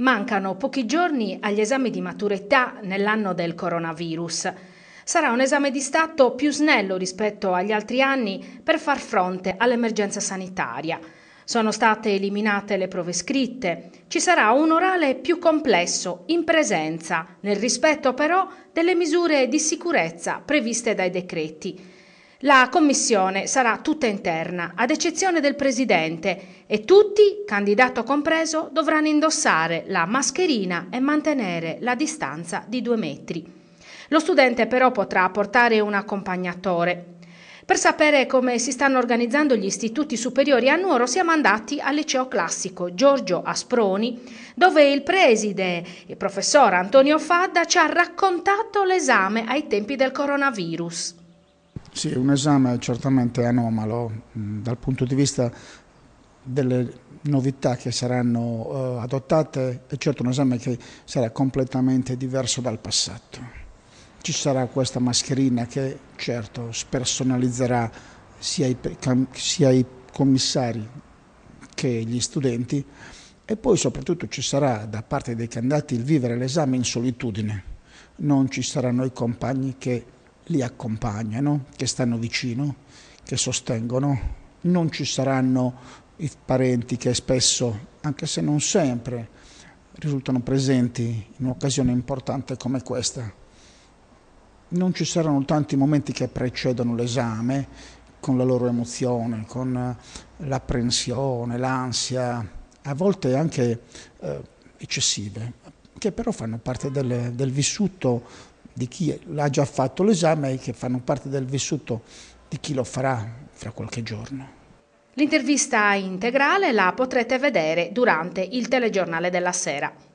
Mancano pochi giorni agli esami di maturità nell'anno del coronavirus. Sarà un esame di Stato più snello rispetto agli altri anni per far fronte all'emergenza sanitaria. Sono state eliminate le prove scritte, ci sarà un orale più complesso in presenza, nel rispetto però delle misure di sicurezza previste dai decreti. La commissione sarà tutta interna, ad eccezione del presidente, e tutti, candidato compreso, dovranno indossare la mascherina e mantenere la distanza di due metri. Lo studente però potrà portare un accompagnatore. Per sapere come si stanno organizzando gli istituti superiori a Nuoro siamo andati al liceo classico Giorgio Asproni dove il preside, il professor Antonio Fadda, ci ha raccontato l'esame ai tempi del coronavirus. Sì, un esame certamente anomalo mh, mm, dal punto di vista delle novità che saranno eh, adottate, è certo un esame che sarà completamente diverso dal passato. Ci sarà questa mascherina che certo spersonalizzerà sia i, sia i commissari che gli studenti e poi soprattutto ci sarà da parte dei candidati il vivere l'esame in solitudine, non ci saranno i compagni che li accompagnano, che stanno vicino, che sostengono. Non ci saranno i parenti che spesso, anche se non sempre, risultano presenti in un'occasione importante come questa. Non ci saranno tanti momenti che precedono l'esame con la loro emozione, con eh, l'apprensione, l'ansia, a volte anche eh, eccessive, che però fanno parte del, del vissuto di chi ha già fatto l'esame e che fanno parte del vissuto di chi lo farà fra qualche giorno. L'intervista integrale la potrete vedere durante il telegiornale della sera.